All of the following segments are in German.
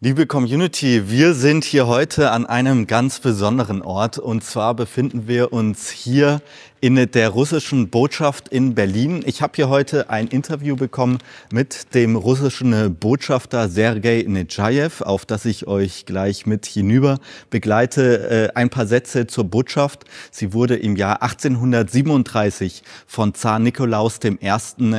Liebe Community, wir sind hier heute an einem ganz besonderen Ort und zwar befinden wir uns hier in der russischen Botschaft in Berlin. Ich habe hier heute ein Interview bekommen mit dem russischen Botschafter Sergei Nechayev, auf das ich euch gleich mit hinüber begleite. Äh, ein paar Sätze zur Botschaft. Sie wurde im Jahr 1837 von Zar Nikolaus I.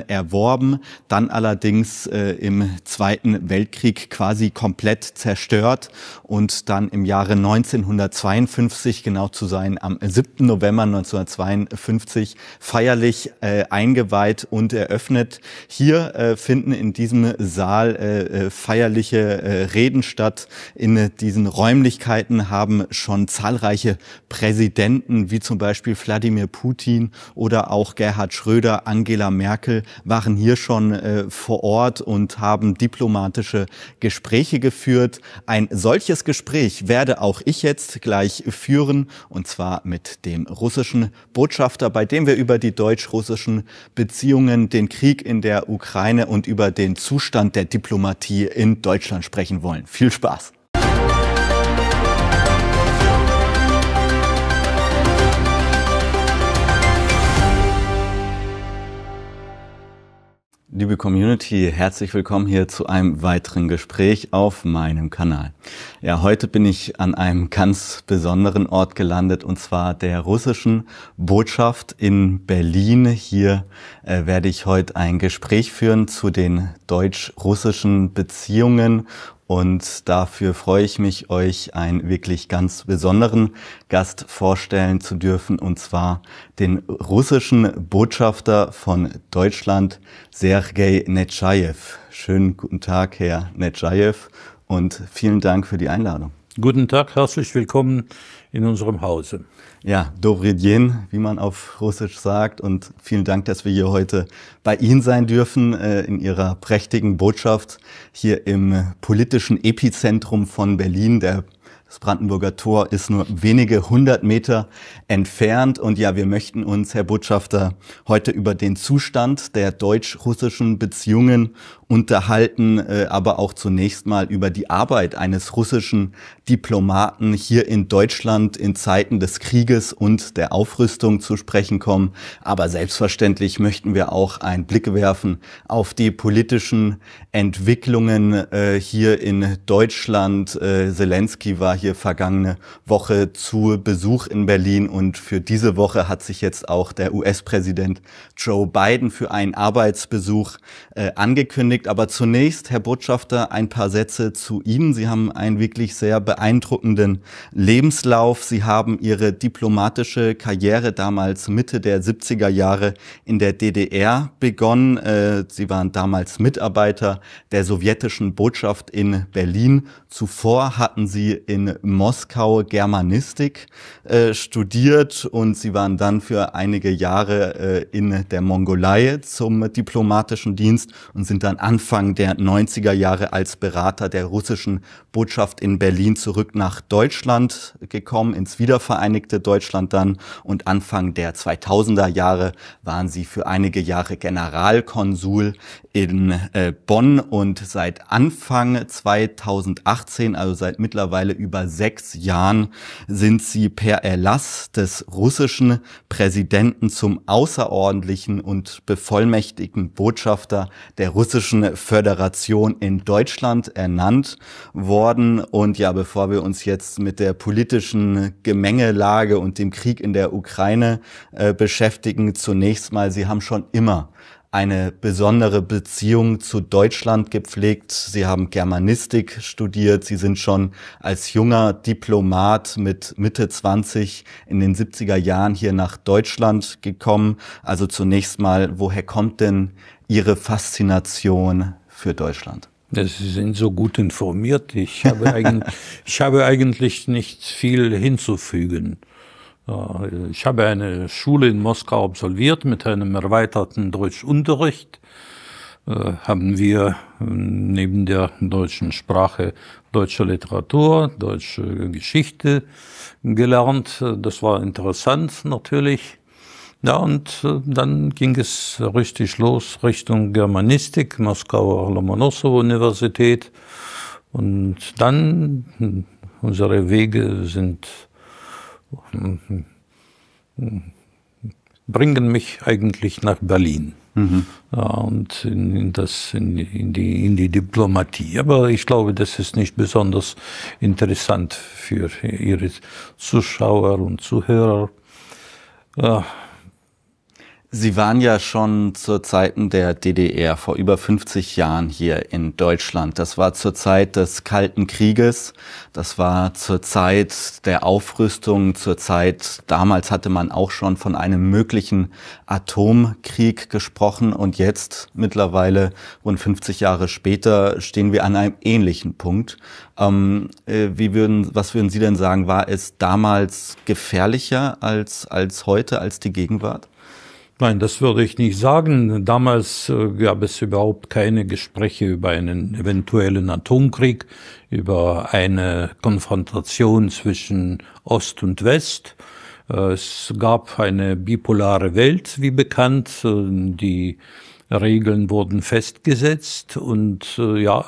erworben, dann allerdings äh, im Zweiten Weltkrieg quasi komplett zerstört und dann im Jahre 1952, genau zu sein, am 7. November 1952, 1950 feierlich äh, eingeweiht und eröffnet. Hier äh, finden in diesem Saal äh, äh feierliche äh, Reden statt. In diesen Räumlichkeiten haben schon zahlreiche Präsidenten, wie zum Beispiel Wladimir Putin oder auch Gerhard Schröder, Angela Merkel, waren hier schon äh, vor Ort und haben diplomatische Gespräche geführt. Ein solches Gespräch werde auch ich jetzt gleich führen, und zwar mit dem russischen Botschafter Botschafter, bei dem wir über die deutsch-russischen Beziehungen, den Krieg in der Ukraine und über den Zustand der Diplomatie in Deutschland sprechen wollen. Viel Spaß! Liebe Community, herzlich willkommen hier zu einem weiteren Gespräch auf meinem Kanal. Ja, heute bin ich an einem ganz besonderen Ort gelandet und zwar der russischen Botschaft in Berlin. Hier äh, werde ich heute ein Gespräch führen zu den deutsch-russischen Beziehungen und dafür freue ich mich, euch einen wirklich ganz besonderen Gast vorstellen zu dürfen, und zwar den russischen Botschafter von Deutschland, Sergei Netschajew. Schönen guten Tag, Herr Netschajew. Und vielen Dank für die Einladung. Guten Tag, herzlich willkommen in unserem Hause. Ja, dobri wie man auf Russisch sagt. Und vielen Dank, dass wir hier heute bei Ihnen sein dürfen, äh, in Ihrer prächtigen Botschaft hier im politischen Epizentrum von Berlin, der das Brandenburger Tor ist nur wenige hundert Meter entfernt. Und ja, wir möchten uns, Herr Botschafter, heute über den Zustand der deutsch-russischen Beziehungen unterhalten, äh, aber auch zunächst mal über die Arbeit eines russischen Diplomaten hier in Deutschland in Zeiten des Krieges und der Aufrüstung zu sprechen kommen. Aber selbstverständlich möchten wir auch einen Blick werfen auf die politischen Entwicklungen äh, hier in Deutschland. Äh, Zelensky war hier vergangene Woche zu Besuch in Berlin und für diese Woche hat sich jetzt auch der US-Präsident Joe Biden für einen Arbeitsbesuch äh, angekündigt. Aber zunächst, Herr Botschafter, ein paar Sätze zu Ihnen. Sie haben einen wirklich sehr beeindruckenden Lebenslauf. Sie haben Ihre diplomatische Karriere damals Mitte der 70er Jahre in der DDR begonnen. Äh, Sie waren damals Mitarbeiter der sowjetischen Botschaft in Berlin. Zuvor hatten Sie in Moskau Germanistik äh, studiert und sie waren dann für einige Jahre äh, in der Mongolei zum diplomatischen Dienst und sind dann Anfang der 90er Jahre als Berater der russischen Botschaft in Berlin zurück nach Deutschland gekommen, ins wiedervereinigte Deutschland dann und Anfang der 2000er Jahre waren sie für einige Jahre Generalkonsul in äh, Bonn und seit Anfang 2018, also seit mittlerweile über über sechs Jahren sind sie per Erlass des russischen Präsidenten zum außerordentlichen und bevollmächtigten Botschafter der russischen Föderation in Deutschland ernannt worden. Und ja, bevor wir uns jetzt mit der politischen Gemengelage und dem Krieg in der Ukraine äh, beschäftigen, zunächst mal, sie haben schon immer eine besondere Beziehung zu Deutschland gepflegt. Sie haben Germanistik studiert. Sie sind schon als junger Diplomat mit Mitte 20 in den 70er Jahren hier nach Deutschland gekommen. Also zunächst mal, woher kommt denn Ihre Faszination für Deutschland? Sie sind so gut informiert. Ich habe, eigentlich, ich habe eigentlich nicht viel hinzufügen. Ich habe eine Schule in Moskau absolviert mit einem erweiterten Deutschunterricht. Äh, haben wir ähm, neben der deutschen Sprache deutsche Literatur, deutsche Geschichte gelernt. Das war interessant natürlich. Ja, und äh, dann ging es richtig los Richtung Germanistik, Moskauer Lomonossow-Universität. Und dann, hm, unsere Wege sind bringen mich eigentlich nach Berlin mhm. und in, in das, in, in, die, in die Diplomatie. Aber ich glaube, das ist nicht besonders interessant für Ihre Zuschauer und Zuhörer. Ja Sie waren ja schon zu Zeiten der DDR vor über 50 Jahren hier in Deutschland. Das war zur Zeit des Kalten Krieges, das war zur Zeit der Aufrüstung, zur Zeit, damals hatte man auch schon von einem möglichen Atomkrieg gesprochen und jetzt mittlerweile, rund 50 Jahre später, stehen wir an einem ähnlichen Punkt. Ähm, äh, wie würden, was würden Sie denn sagen, war es damals gefährlicher als, als heute, als die Gegenwart? Nein, das würde ich nicht sagen. Damals äh, gab es überhaupt keine Gespräche über einen eventuellen Atomkrieg, über eine Konfrontation zwischen Ost und West. Äh, es gab eine bipolare Welt, wie bekannt. Äh, die Regeln wurden festgesetzt und ja,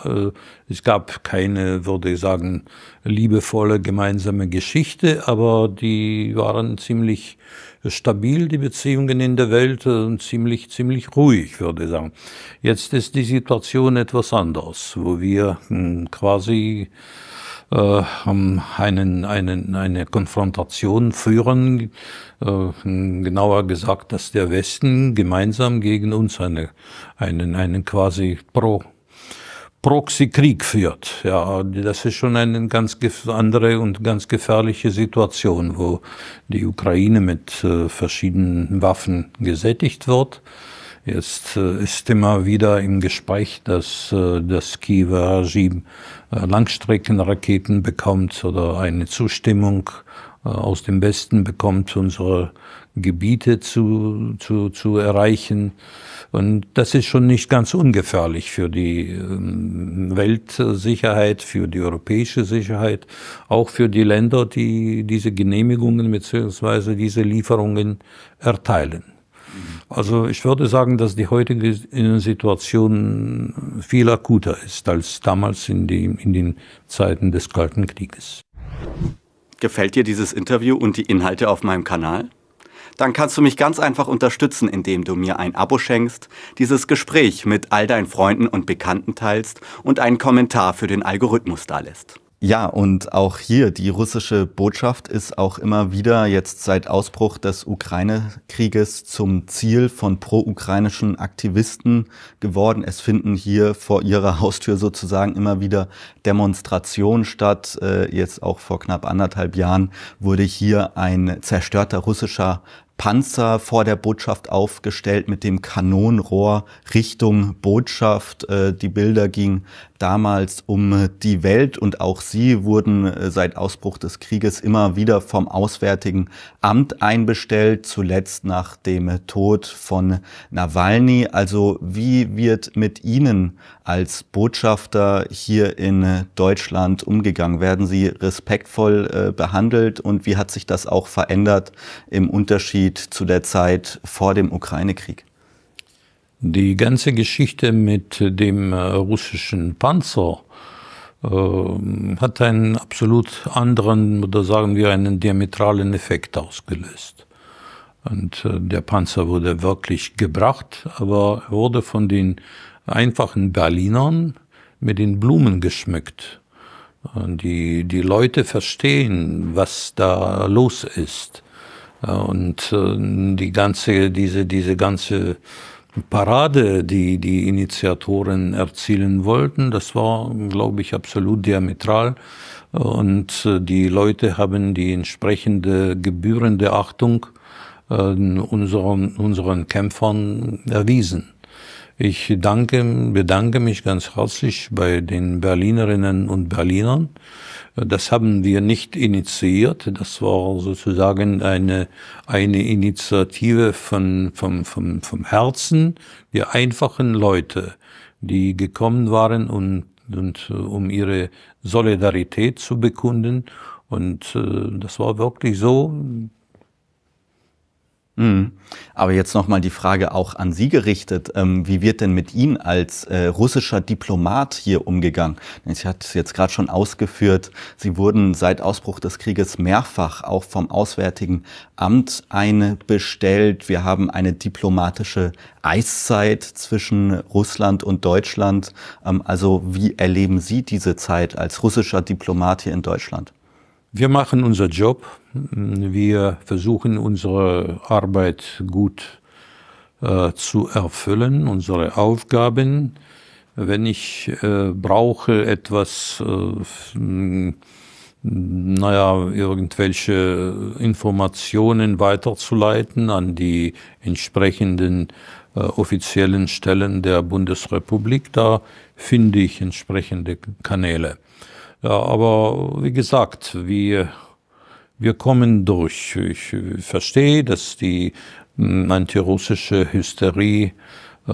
es gab keine, würde ich sagen, liebevolle gemeinsame Geschichte, aber die waren ziemlich stabil, die Beziehungen in der Welt, und ziemlich, ziemlich ruhig, würde ich sagen. Jetzt ist die Situation etwas anders, wo wir hm, quasi äh, einen, einen, eine Konfrontation führen, äh, hm, genauer gesagt, dass der Westen gemeinsam gegen uns eine, einen, einen quasi pro Proxy-Krieg führt. Ja, das ist schon eine ganz andere und ganz gefährliche Situation, wo die Ukraine mit äh, verschiedenen Waffen gesättigt wird. Jetzt äh, ist immer wieder im Gespräch, dass äh, das Kiewer Regime äh, Langstreckenraketen bekommt oder eine Zustimmung äh, aus dem Westen bekommt, unsere Gebiete zu, zu, zu erreichen. Und das ist schon nicht ganz ungefährlich für die ähm, Weltsicherheit, für die europäische Sicherheit, auch für die Länder, die diese Genehmigungen bzw. diese Lieferungen erteilen. Also ich würde sagen, dass die heutige Situation viel akuter ist als damals in, die, in den Zeiten des Kalten Krieges. Gefällt dir dieses Interview und die Inhalte auf meinem Kanal? Dann kannst du mich ganz einfach unterstützen, indem du mir ein Abo schenkst, dieses Gespräch mit all deinen Freunden und Bekannten teilst und einen Kommentar für den Algorithmus dalässt. Ja, und auch hier, die russische Botschaft ist auch immer wieder jetzt seit Ausbruch des Ukraine-Krieges zum Ziel von pro-ukrainischen Aktivisten geworden. Es finden hier vor ihrer Haustür sozusagen immer wieder Demonstrationen statt. Äh, jetzt auch vor knapp anderthalb Jahren wurde hier ein zerstörter russischer Panzer vor der Botschaft aufgestellt mit dem Kanonrohr Richtung Botschaft. Äh, die Bilder gingen damals um äh, die Welt und auch sie wurden äh, seit Ausbruch des Krieges immer wieder vom Auswärtigen Amt einbestellt, zuletzt nach dem äh, Tod von Nawalny. Also wie wird mit Ihnen als Botschafter hier in Deutschland umgegangen? Werden Sie respektvoll behandelt und wie hat sich das auch verändert im Unterschied zu der Zeit vor dem Ukraine-Krieg? Die ganze Geschichte mit dem äh, russischen Panzer äh, hat einen absolut anderen oder sagen wir einen diametralen Effekt ausgelöst. Und äh, der Panzer wurde wirklich gebracht, aber wurde von den einfachen Berlinern mit den Blumen geschmückt. Und die, die Leute verstehen, was da los ist. Äh, und äh, die ganze, diese, diese ganze Parade, die die Initiatoren erzielen wollten, das war, glaube ich, absolut diametral. Und äh, die Leute haben die entsprechende gebührende Achtung äh, unseren, unseren Kämpfern erwiesen. Ich danke, bedanke mich ganz herzlich bei den Berlinerinnen und Berlinern, das haben wir nicht initiiert. Das war sozusagen eine, eine Initiative von, vom, vom, vom Herzen der einfachen Leute, die gekommen waren und, und äh, um ihre Solidarität zu bekunden. Und äh, das war wirklich so. Mhm. Aber jetzt nochmal die Frage auch an Sie gerichtet. Ähm, wie wird denn mit Ihnen als äh, russischer Diplomat hier umgegangen? Ich hatte es jetzt gerade schon ausgeführt. Sie wurden seit Ausbruch des Krieges mehrfach auch vom Auswärtigen Amt einbestellt. Wir haben eine diplomatische Eiszeit zwischen Russland und Deutschland. Ähm, also wie erleben Sie diese Zeit als russischer Diplomat hier in Deutschland? Wir machen unseren Job. Wir versuchen unsere Arbeit gut äh, zu erfüllen, unsere Aufgaben. Wenn ich äh, brauche etwas, äh, hm, naja, irgendwelche Informationen weiterzuleiten an die entsprechenden äh, offiziellen Stellen der Bundesrepublik, da finde ich entsprechende Kanäle. Ja, aber wie gesagt, wir, wir kommen durch. Ich verstehe, dass die hm, antirussische Hysterie äh,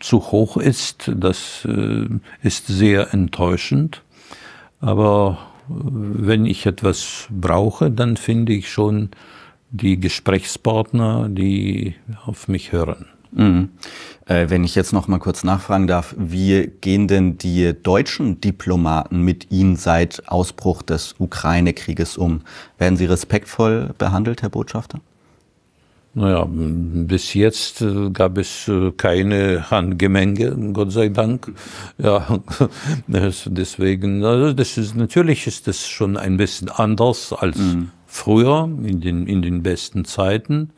zu hoch ist. Das äh, ist sehr enttäuschend. Aber äh, wenn ich etwas brauche, dann finde ich schon die Gesprächspartner, die auf mich hören. Mhm. Äh, wenn ich jetzt noch mal kurz nachfragen darf, wie gehen denn die deutschen Diplomaten mit Ihnen seit Ausbruch des Ukraine-Krieges um? Werden sie respektvoll behandelt, Herr Botschafter? Naja, bis jetzt äh, gab es äh, keine Handgemenge, Gott sei Dank. Ja, deswegen, also das ist, natürlich ist das schon ein bisschen anders als mhm. früher, in den, in den besten Zeiten.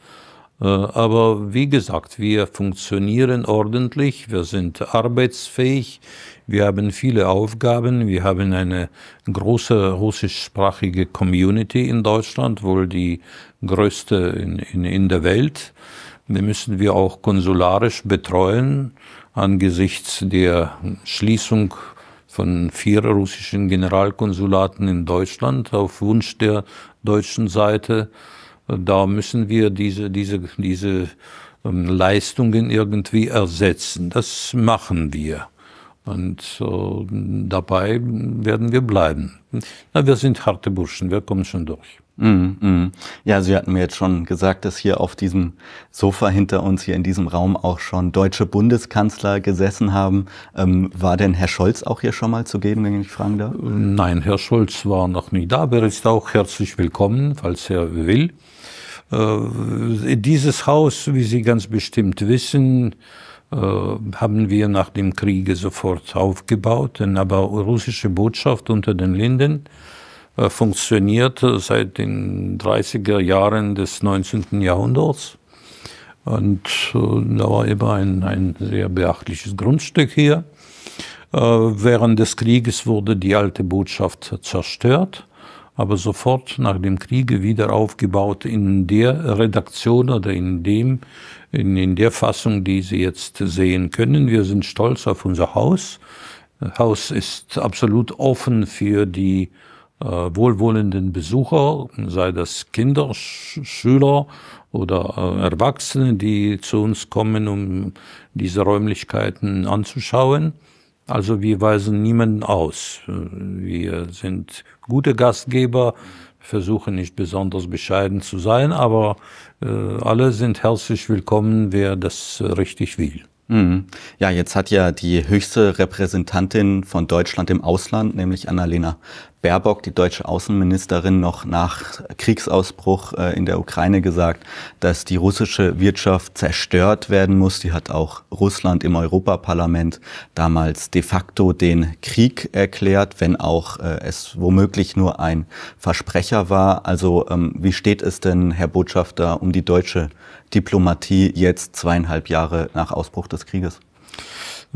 Äh, aber wie gesagt, wir funktionieren ordentlich, wir sind arbeitsfähig, wir haben viele Aufgaben, wir haben eine große russischsprachige Community in Deutschland, wohl die größte in, in, in der Welt. Die müssen wir auch konsularisch betreuen angesichts der Schließung von vier russischen Generalkonsulaten in Deutschland auf Wunsch der deutschen Seite. Da müssen wir diese, diese, diese ähm, Leistungen irgendwie ersetzen. Das machen wir. Und äh, dabei werden wir bleiben. Na, wir sind harte Burschen, wir kommen schon durch. Mm, mm. Ja, Sie hatten mir jetzt schon gesagt, dass hier auf diesem Sofa hinter uns, hier in diesem Raum auch schon deutsche Bundeskanzler gesessen haben. Ähm, war denn Herr Scholz auch hier schon mal zugegen, wenn ich fragen darf? Nein, Herr Scholz war noch nie da, aber ist auch herzlich willkommen, falls er will. Äh, dieses Haus, wie Sie ganz bestimmt wissen, äh, haben wir nach dem Kriege sofort aufgebaut, denn aber russische Botschaft unter den Linden äh, funktioniert seit den 30er Jahren des 19. Jahrhunderts. Und da war eben ein, ein sehr beachtliches Grundstück hier. Während des Krieges wurde die alte Botschaft zerstört aber sofort nach dem Kriege wieder aufgebaut in der Redaktion oder in dem, in, in der Fassung, die Sie jetzt sehen können. Wir sind stolz auf unser Haus. Das Haus ist absolut offen für die äh, wohlwollenden Besucher, sei das Kinder, Sch Schüler oder äh, Erwachsene, die zu uns kommen, um diese Räumlichkeiten anzuschauen. Also wir weisen niemanden aus. Äh, wir sind gute Gastgeber, versuche nicht besonders bescheiden zu sein, aber äh, alle sind herzlich willkommen, wer das äh, richtig will. Mhm. Ja, jetzt hat ja die höchste Repräsentantin von Deutschland im Ausland, nämlich Annalena Baerbock, die deutsche Außenministerin, noch nach Kriegsausbruch äh, in der Ukraine gesagt, dass die russische Wirtschaft zerstört werden muss. Die hat auch Russland im Europaparlament damals de facto den Krieg erklärt, wenn auch äh, es womöglich nur ein Versprecher war. Also ähm, wie steht es denn, Herr Botschafter, um die deutsche Diplomatie jetzt zweieinhalb Jahre nach Ausbruch des Krieges?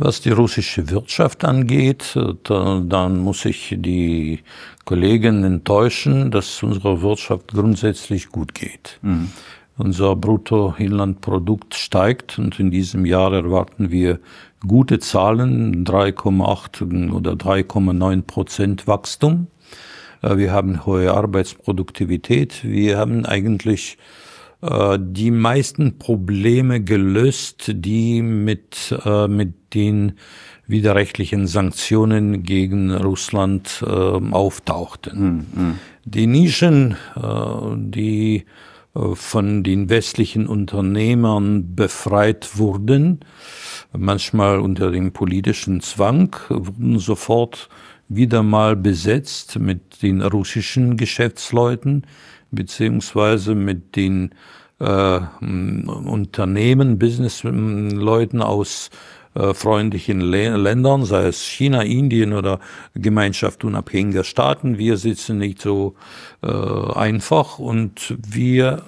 Was die russische Wirtschaft angeht, äh, dann muss ich die Kollegen enttäuschen, dass unsere Wirtschaft grundsätzlich gut geht. Mhm. Unser Bruttoinlandprodukt steigt und in diesem Jahr erwarten wir gute Zahlen, 3,8 oder 3,9 Prozent Wachstum. Äh, wir haben hohe Arbeitsproduktivität. Wir haben eigentlich äh, die meisten Probleme gelöst, die mit, mit den widerrechtlichen Sanktionen gegen Russland äh, auftauchten. Mhm. Die Nischen, äh, die äh, von den westlichen Unternehmern befreit wurden, manchmal unter dem politischen Zwang, wurden sofort wieder mal besetzt mit den russischen Geschäftsleuten beziehungsweise mit den äh, Unternehmen, Businessleuten aus äh, freundlichen Ländern, sei es China, Indien oder Gemeinschaft unabhängiger Staaten. Wir sitzen nicht so äh, einfach und wir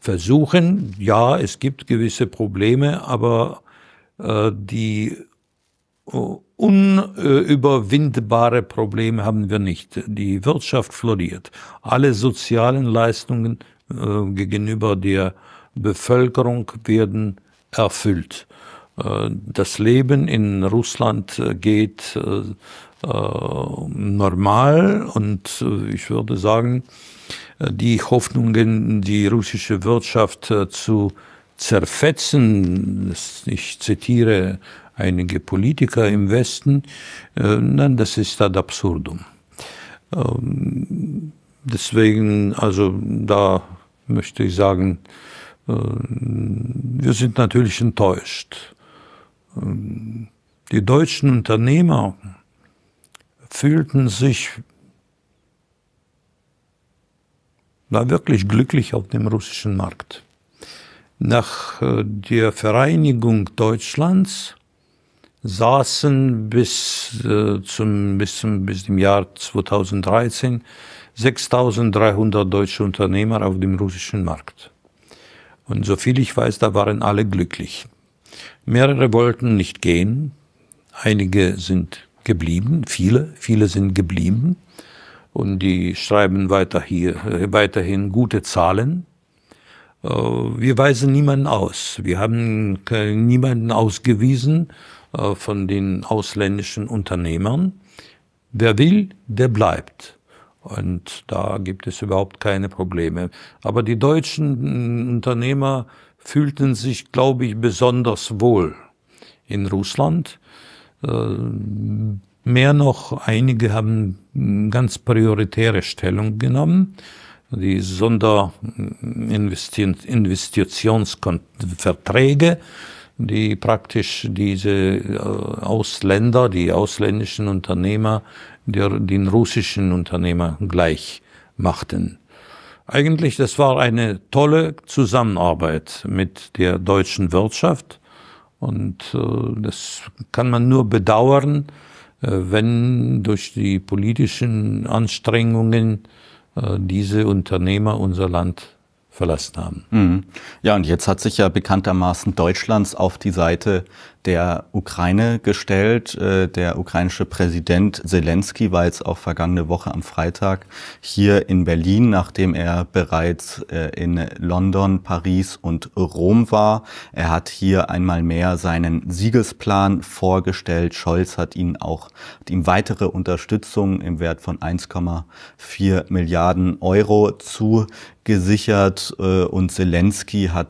versuchen, ja, es gibt gewisse Probleme, aber äh, die unüberwindbare Probleme haben wir nicht. Die Wirtschaft floriert. Alle sozialen Leistungen äh, gegenüber der Bevölkerung werden erfüllt. Äh, das Leben in Russland äh, geht äh, normal und ich würde sagen, die Hoffnungen, die russische Wirtschaft zu zerfetzen, ich zitiere einige Politiker im Westen, nein, das ist ad absurdum. Ähm, deswegen, also da möchte ich sagen, wir sind natürlich enttäuscht. Ähm, die deutschen Unternehmer fühlten sich war wirklich glücklich auf dem russischen Markt. Nach äh, der Vereinigung Deutschlands saßen bis äh, zum, bis zum bis zum Jahr 2013 6.300 deutsche Unternehmer auf dem russischen Markt. Und soviel ich weiß, da waren alle glücklich. Mehrere wollten nicht gehen, einige sind geblieben, viele, viele sind geblieben und die schreiben weiter hier, äh, weiterhin gute Zahlen. Äh, wir weisen niemanden aus. Wir haben niemanden ausgewiesen äh, von den ausländischen Unternehmern. Wer will, der bleibt. Und da gibt es überhaupt keine Probleme. Aber die deutschen Unternehmer fühlten sich, glaube ich, besonders wohl in Russland. Äh, mehr noch, einige haben ganz prioritäre Stellung genommen. Die Sonderinvestitionsverträge, die praktisch diese äh, Ausländer, die ausländischen Unternehmer, den russischen Unternehmer gleich machten. Eigentlich, das war eine tolle Zusammenarbeit mit der deutschen Wirtschaft. Und äh, das kann man nur bedauern, äh, wenn durch die politischen Anstrengungen äh, diese Unternehmer unser Land verlassen haben. Mhm. Ja, und jetzt hat sich ja bekanntermaßen Deutschlands auf die Seite der Ukraine gestellt. Äh, der ukrainische Präsident Zelensky war jetzt auch vergangene Woche am Freitag hier in Berlin, nachdem er bereits äh, in London, Paris und Rom war. Er hat hier einmal mehr seinen Siegesplan vorgestellt. Scholz hat ihn auch hat ihm weitere Unterstützung im Wert von 1,4 Milliarden Euro zu gesichert äh, und Zelensky hat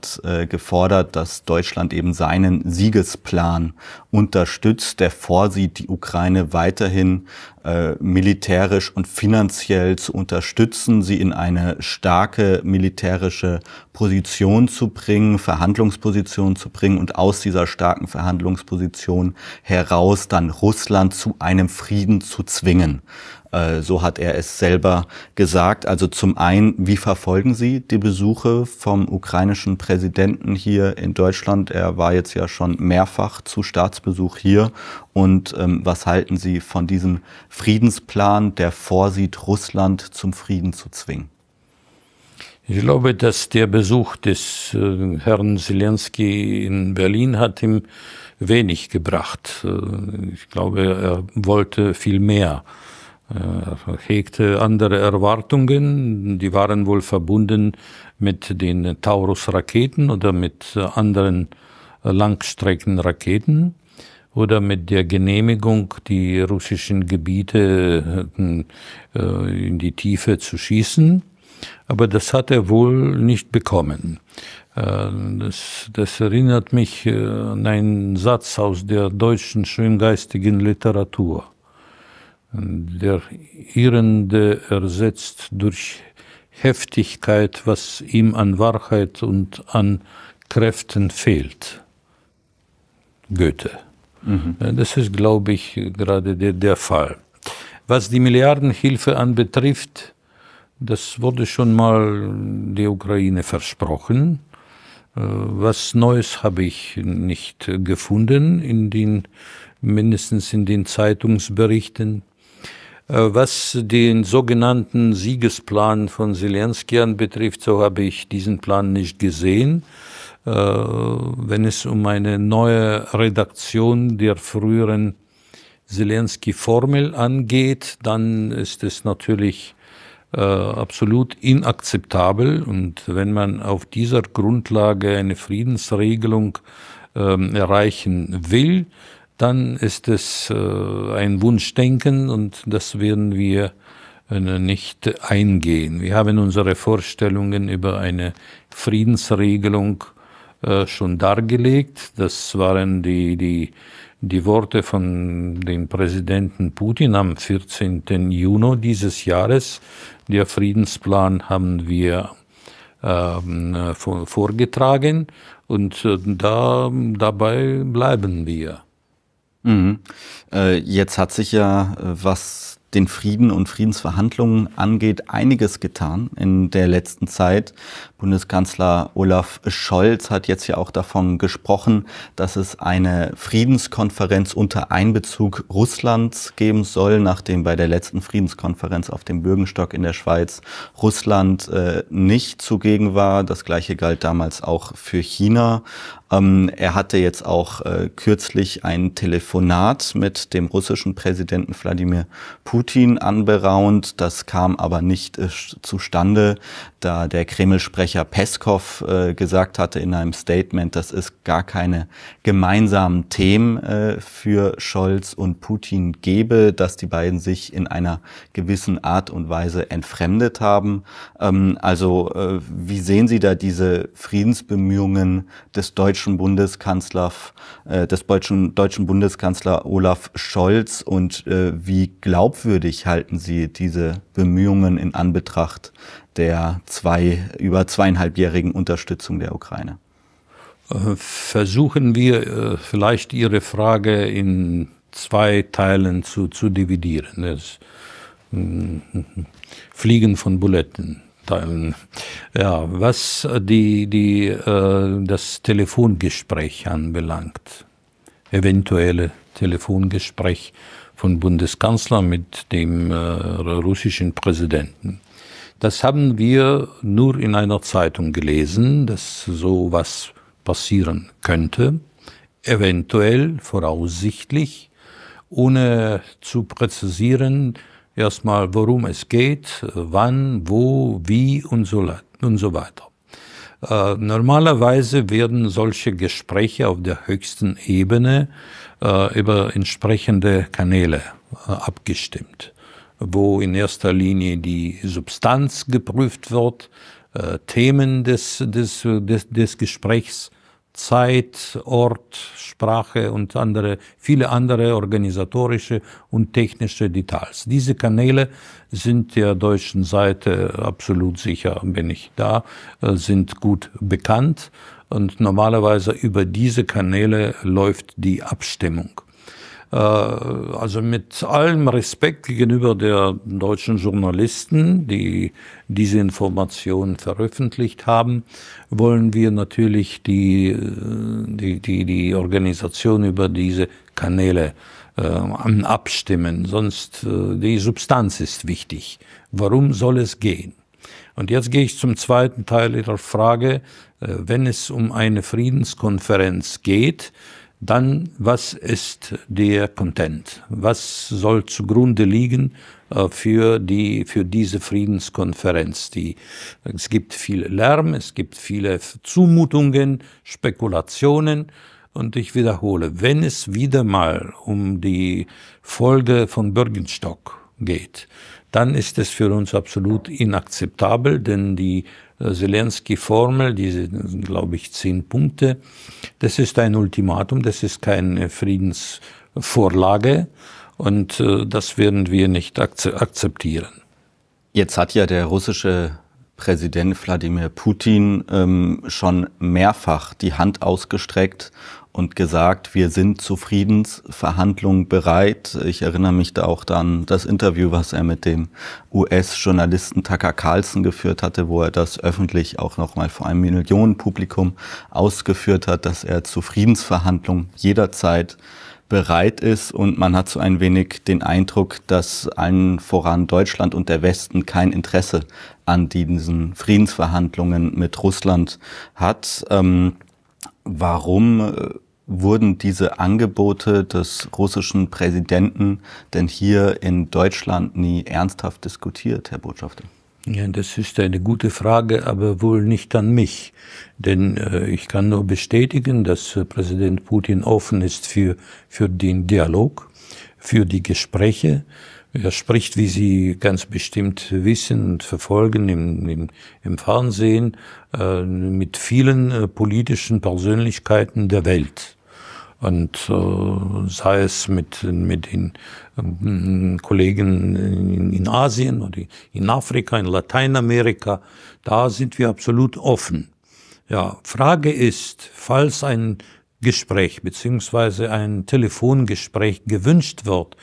gefordert, dass Deutschland eben seinen Siegesplan Jahren unterstützt, der vorsieht, die Ukraine weiterhin äh, militärisch und finanziell zu unterstützen, sie in eine starke militärische Position zu bringen, Verhandlungsposition zu bringen und aus dieser starken Verhandlungsposition heraus dann Russland zu einem Frieden zu zwingen. Äh, so hat er es selber gesagt. Also zum einen, wie verfolgen Sie die Besuche vom ukrainischen Präsidenten hier in Deutschland? Er war jetzt ja schon mehrfach zu Staatsbesuch hier. Und ähm, was halten Sie von diesem Friedensplan, der vorsieht, Russland zum Frieden zu zwingen? Ich glaube, dass der Besuch des äh, Herrn Zelensky in Berlin hat ihm wenig gebracht. Äh, ich glaube, er wollte viel mehr. Äh, er hegte andere Erwartungen, die waren wohl verbunden mit den Taurus-Raketen oder mit äh, anderen äh, Langstreckenraketen oder mit der Genehmigung, die russischen Gebiete in die Tiefe zu schießen. Aber das hat er wohl nicht bekommen. Das, das erinnert mich an einen Satz aus der deutschen schöngeistigen Literatur. Der Irrende ersetzt durch Heftigkeit, was ihm an Wahrheit und an Kräften fehlt. Goethe. Mhm. Das ist, glaube ich, gerade der, der Fall. Was die Milliardenhilfe anbetrifft, das wurde schon mal der Ukraine versprochen. Äh, was Neues habe ich nicht gefunden in den mindestens in den Zeitungsberichten. Äh, was den sogenannten Siegesplan von Zelensky anbetrifft, so habe ich diesen Plan nicht gesehen. Äh, wenn es um eine neue Redaktion der früheren Zelensky-Formel angeht, dann ist es natürlich äh, absolut inakzeptabel. Und wenn man auf dieser Grundlage eine Friedensregelung ähm, erreichen will, dann ist es äh, ein Wunschdenken und das werden wir äh, nicht eingehen. Wir haben unsere Vorstellungen über eine Friedensregelung äh, schon dargelegt. Das waren die, die, die Worte von dem Präsidenten Putin am 14. Juni dieses Jahres. Der Friedensplan haben wir ähm, vorgetragen und da, dabei bleiben wir. Mhm. Äh, jetzt hat sich ja, äh, was den Frieden und Friedensverhandlungen angeht, einiges getan in der letzten Zeit. Bundeskanzler Olaf Scholz hat jetzt ja auch davon gesprochen, dass es eine Friedenskonferenz unter Einbezug Russlands geben soll, nachdem bei der letzten Friedenskonferenz auf dem Bürgenstock in der Schweiz Russland äh, nicht zugegen war. Das gleiche galt damals auch für China. Ähm, er hatte jetzt auch äh, kürzlich ein Telefonat mit dem russischen Präsidenten Wladimir Putin anberaunt. Das kam aber nicht äh, zustande, da der Kreml-Sprecher Peskov äh, gesagt hatte in einem Statement, dass es gar keine gemeinsamen Themen äh, für Scholz und Putin gebe, dass die beiden sich in einer gewissen Art und Weise entfremdet haben. Ähm, also äh, wie sehen Sie da diese Friedensbemühungen des deutschen Bundeskanzlers, äh, des deutschen, deutschen Bundeskanzler Olaf Scholz und äh, wie glaubwürdig halten Sie diese Bemühungen in Anbetracht der zwei, über zweieinhalbjährigen Unterstützung der Ukraine. Äh, versuchen wir äh, vielleicht Ihre Frage in zwei Teilen zu, zu dividieren. Das mm, Fliegen von Buletten. Teilen. Ja, was die, die, äh, das Telefongespräch anbelangt, eventuelle Telefongespräch von Bundeskanzler mit dem russischen Präsidenten. Das haben wir nur in einer Zeitung gelesen, dass so was passieren könnte, eventuell, voraussichtlich, ohne zu präzisieren, erstmal, worum es geht, wann, wo, wie und so, und so weiter. Äh, normalerweise werden solche Gespräche auf der höchsten Ebene äh, über entsprechende Kanäle äh, abgestimmt wo in erster Linie die Substanz geprüft wird, äh, Themen des, des, des, des Gesprächs, Zeit, Ort, Sprache und andere, viele andere organisatorische und technische Details. Diese Kanäle sind der deutschen Seite absolut sicher, bin ich da, äh, sind gut bekannt und normalerweise über diese Kanäle läuft die Abstimmung. Äh, also mit allem Respekt gegenüber der deutschen Journalisten, die diese Informationen veröffentlicht haben, wollen wir natürlich die, äh, die, die, die Organisation über diese Kanäle äh, abstimmen. Sonst äh, die Substanz ist wichtig. Warum soll es gehen? Und jetzt gehe ich zum zweiten Teil Ihrer Frage. Äh, wenn es um eine Friedenskonferenz geht, dann, was ist der Content? Was soll zugrunde liegen äh, für, die, für diese Friedenskonferenz? Die, es gibt viel Lärm, es gibt viele Zumutungen, Spekulationen. Und ich wiederhole, wenn es wieder mal um die Folge von Birkenstock geht, dann ist es für uns absolut inakzeptabel, denn die äh, Zelensky-Formel, diese, glaube ich, zehn Punkte. Das ist ein Ultimatum, das ist keine Friedensvorlage und äh, das werden wir nicht akzeptieren. Jetzt hat ja der russische Präsident Wladimir Putin ähm, schon mehrfach die Hand ausgestreckt und gesagt, wir sind zu Friedensverhandlungen bereit. Ich erinnere mich da auch an das Interview, was er mit dem US-Journalisten Tucker Carlson geführt hatte, wo er das öffentlich auch nochmal vor einem Millionenpublikum ausgeführt hat, dass er zu Friedensverhandlungen jederzeit bereit ist und man hat so ein wenig den Eindruck, dass allen voran Deutschland und der Westen kein Interesse an diesen Friedensverhandlungen mit Russland hat. Ähm, warum äh, wurden diese Angebote des russischen Präsidenten denn hier in Deutschland nie ernsthaft diskutiert, Herr Botschafter? Ja, das ist eine gute Frage, aber wohl nicht an mich. Denn äh, ich kann nur bestätigen, dass äh, Präsident Putin offen ist für, für den Dialog, für die Gespräche. Er spricht, wie Sie ganz bestimmt wissen und verfolgen im, im, im Fernsehen, äh, mit vielen äh, politischen Persönlichkeiten der Welt und äh, sei es mit, mit den ähm, Kollegen in, in, Asien oder in Afrika, in Lateinamerika, da sind wir absolut offen. Ja, Frage ist, falls ein Gespräch beziehungsweise ein Telefongespräch gewünscht wird,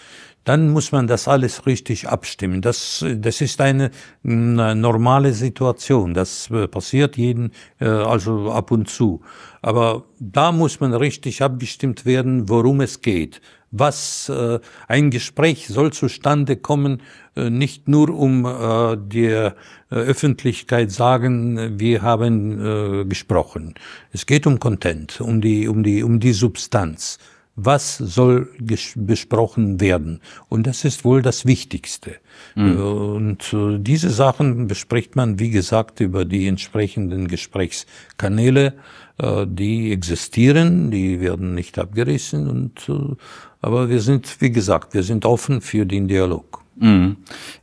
dann muss man das alles richtig abstimmen. Das, das ist eine, eine mm, normale Situation. Das äh, passiert jeden, äh, also ab und zu. Aber da muss man richtig abgestimmt werden, worum es geht. Was äh, ein Gespräch soll zustande kommen, äh, nicht nur um äh, der äh, Öffentlichkeit sagen, wir haben äh, gesprochen. Es geht um Content, um die, um die, um die Substanz. Was soll besprochen werden? Und das ist wohl das Wichtigste. Mhm. Äh, und äh, diese Sachen bespricht man, wie gesagt, über die entsprechenden Gesprächskanäle. Äh, die existieren, die werden nicht abgerissen. Und, äh, aber wir sind, wie gesagt, wir sind offen für den Dialog. Mhm.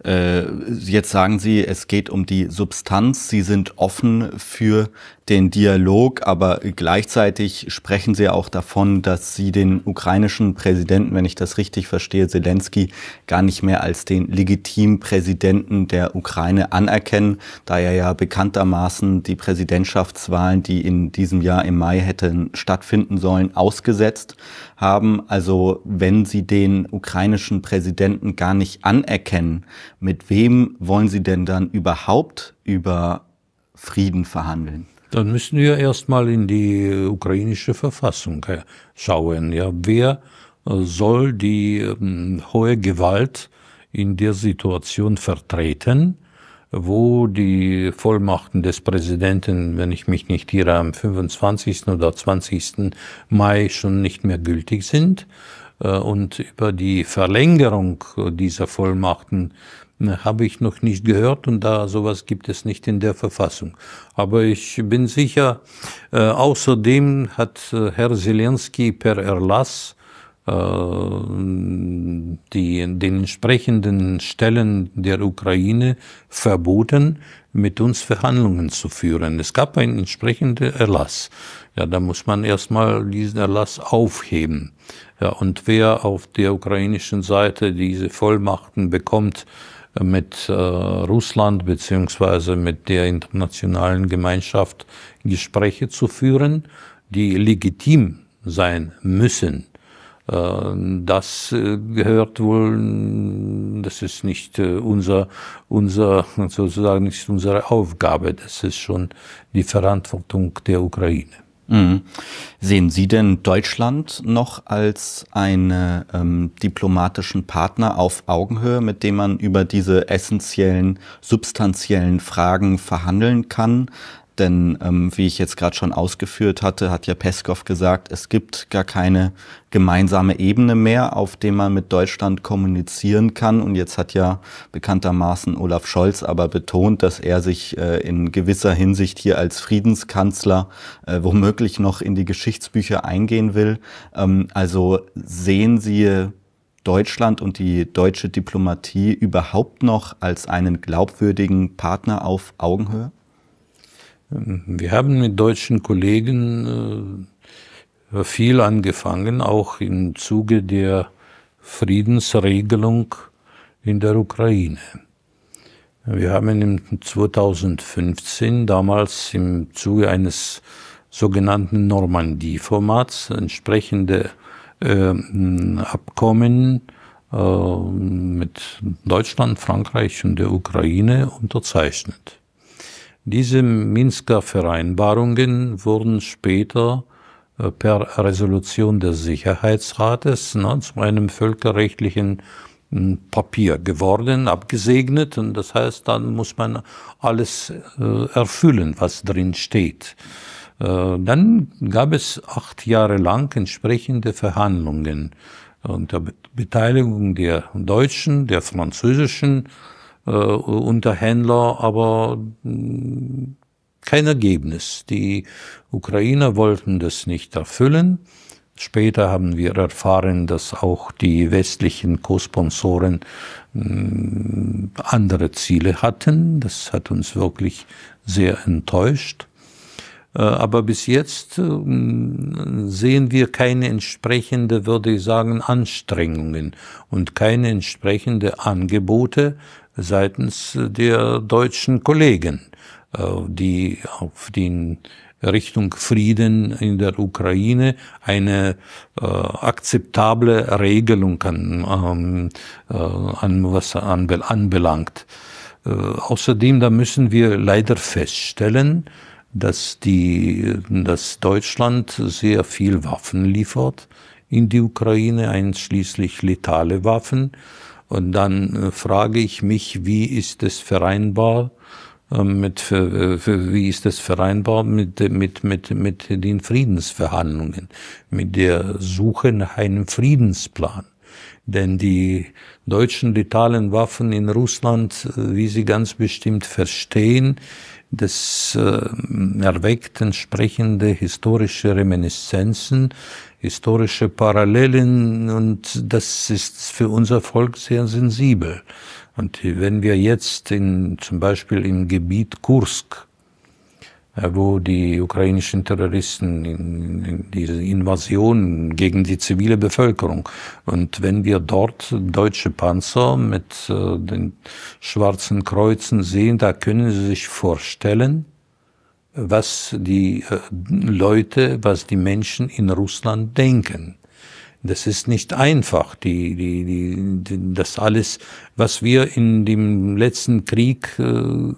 Äh, jetzt sagen Sie, es geht um die Substanz. Sie sind offen für den Dialog, aber gleichzeitig sprechen Sie auch davon, dass Sie den ukrainischen Präsidenten, wenn ich das richtig verstehe, Zelensky, gar nicht mehr als den legitimen Präsidenten der Ukraine anerkennen, da er ja bekanntermaßen die Präsidentschaftswahlen, die in diesem Jahr im Mai hätten stattfinden sollen, ausgesetzt haben. Also wenn Sie den ukrainischen Präsidenten gar nicht anerkennen, mit wem wollen Sie denn dann überhaupt über Frieden verhandeln? dann müssen wir erstmal in die ukrainische Verfassung äh, schauen. Ja, wer äh, soll die ähm, hohe Gewalt in der Situation vertreten, wo die Vollmachten des Präsidenten, wenn ich mich nicht irre, am 25. oder 20. Mai schon nicht mehr gültig sind. Äh, und über die Verlängerung dieser Vollmachten Ne, habe ich noch nicht gehört und da sowas gibt es nicht in der Verfassung. Aber ich bin sicher, äh, außerdem hat äh, Herr Zelensky per Erlass äh, die, den entsprechenden Stellen der Ukraine verboten, mit uns Verhandlungen zu führen. Es gab einen entsprechenden Erlass. Ja, da muss man erstmal diesen Erlass aufheben. Ja, und wer auf der ukrainischen Seite diese Vollmachten bekommt, mit äh, Russland beziehungsweise mit der internationalen Gemeinschaft Gespräche zu führen, die legitim sein müssen. Äh, das äh, gehört wohl, das ist nicht äh, unser, unser, sozusagen nicht unsere Aufgabe, das ist schon die Verantwortung der Ukraine. Mhm. Sehen Sie denn Deutschland noch als einen ähm, diplomatischen Partner auf Augenhöhe, mit dem man über diese essentiellen, substanziellen Fragen verhandeln kann? Denn ähm, wie ich jetzt gerade schon ausgeführt hatte, hat ja Peskov gesagt, es gibt gar keine gemeinsame Ebene mehr, auf dem man mit Deutschland kommunizieren kann. Und jetzt hat ja bekanntermaßen Olaf Scholz aber betont, dass er sich äh, in gewisser Hinsicht hier als Friedenskanzler äh, womöglich noch in die Geschichtsbücher eingehen will. Ähm, also sehen Sie Deutschland und die deutsche Diplomatie überhaupt noch als einen glaubwürdigen Partner auf Augenhöhe? Wir haben mit deutschen Kollegen äh, viel angefangen, auch im Zuge der Friedensregelung in der Ukraine. Wir haben im 2015 damals im Zuge eines sogenannten Normandie-Formats entsprechende äh, Abkommen äh, mit Deutschland, Frankreich und der Ukraine unterzeichnet. Diese Minsker Vereinbarungen wurden später äh, per Resolution des Sicherheitsrates ne, zu einem völkerrechtlichen hm, Papier geworden, abgesegnet. Und das heißt, dann muss man alles äh, erfüllen, was drin steht. Äh, dann gab es acht Jahre lang entsprechende Verhandlungen unter Beteiligung der deutschen, der französischen, äh, Unterhändler, aber hm, kein Ergebnis. Die Ukrainer wollten das nicht erfüllen. Später haben wir erfahren, dass auch die westlichen Co-Sponsoren hm, andere Ziele hatten. Das hat uns wirklich sehr enttäuscht. Äh, aber bis jetzt hm, sehen wir keine entsprechende, würde ich sagen, Anstrengungen und keine entsprechende Angebote seitens äh, der deutschen Kollegen, äh, die auf den Richtung Frieden in der Ukraine eine äh, akzeptable Regelung an, ähm, äh, an was anbe anbelangt. Äh, außerdem, da müssen wir leider feststellen, dass die, dass Deutschland sehr viel Waffen liefert in die Ukraine, einschließlich letale Waffen. Und dann äh, frage ich mich, wie ist das vereinbar? Ähm, mit, für, äh, für, wie ist das vereinbar mit, mit, mit, mit den Friedensverhandlungen, mit der Suche nach einem Friedensplan? Denn die deutschen letalen Waffen in Russland, äh, wie sie ganz bestimmt verstehen, das äh, erweckt entsprechende historische Reminiszenzen, historische Parallelen und das ist für unser Volk sehr sensibel. Und wenn wir jetzt in, zum Beispiel im Gebiet Kursk, äh, wo die ukrainischen Terroristen in, in diese Invasion gegen die zivile Bevölkerung. Und wenn wir dort deutsche Panzer mit äh, den schwarzen Kreuzen sehen, da können Sie sich vorstellen, was die äh, Leute, was die Menschen in Russland denken. Das ist nicht einfach, die, die, die, das alles, was wir in dem letzten Krieg, äh, äh,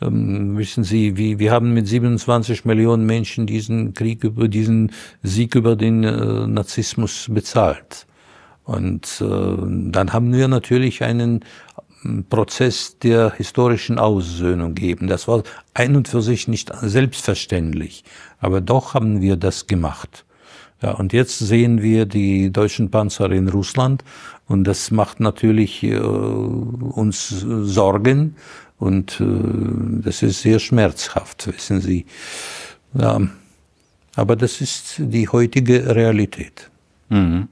wissen Sie, wie, wir haben mit 27 Millionen Menschen diesen Krieg über diesen Sieg über den äh, Nazismus bezahlt. Und äh, dann haben wir natürlich einen Prozess der historischen Aussöhnung geben. Das war ein und für sich nicht selbstverständlich, aber doch haben wir das gemacht. Ja, und jetzt sehen wir die deutschen Panzer in Russland und das macht natürlich äh, uns Sorgen und äh, das ist sehr schmerzhaft, wissen Sie. Ja, aber das ist die heutige Realität. Mhm.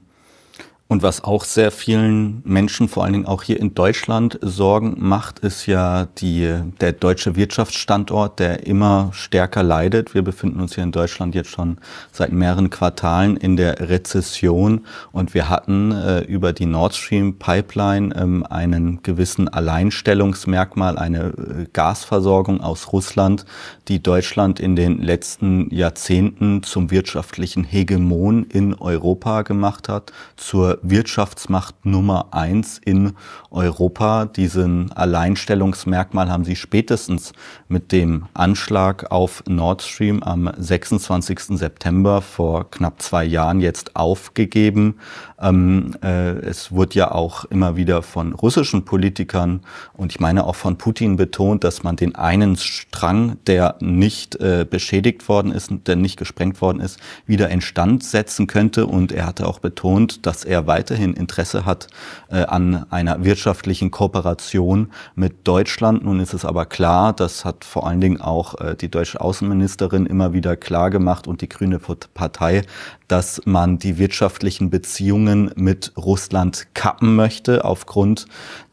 Und was auch sehr vielen Menschen, vor allen Dingen auch hier in Deutschland, Sorgen macht, ist ja die, der deutsche Wirtschaftsstandort, der immer stärker leidet. Wir befinden uns hier in Deutschland jetzt schon seit mehreren Quartalen in der Rezession und wir hatten äh, über die Nord Stream Pipeline ähm, einen gewissen Alleinstellungsmerkmal, eine äh, Gasversorgung aus Russland, die Deutschland in den letzten Jahrzehnten zum wirtschaftlichen Hegemon in Europa gemacht hat, zur Wirtschaftsmacht Nummer eins in Europa. Diesen Alleinstellungsmerkmal haben sie spätestens mit dem Anschlag auf Nord Stream am 26. September vor knapp zwei Jahren jetzt aufgegeben. Ähm, äh, es wurde ja auch immer wieder von russischen Politikern und ich meine auch von Putin betont, dass man den einen Strang, der nicht äh, beschädigt worden ist, der nicht gesprengt worden ist, wieder instand setzen könnte. Und er hatte auch betont, dass er weiterhin Interesse hat äh, an einer wirtschaftlichen Kooperation mit Deutschland. Nun ist es aber klar, das hat vor allen Dingen auch äh, die deutsche Außenministerin immer wieder klar gemacht und die Grüne Partei, dass man die wirtschaftlichen Beziehungen Beziehungen mit Russland kappen möchte aufgrund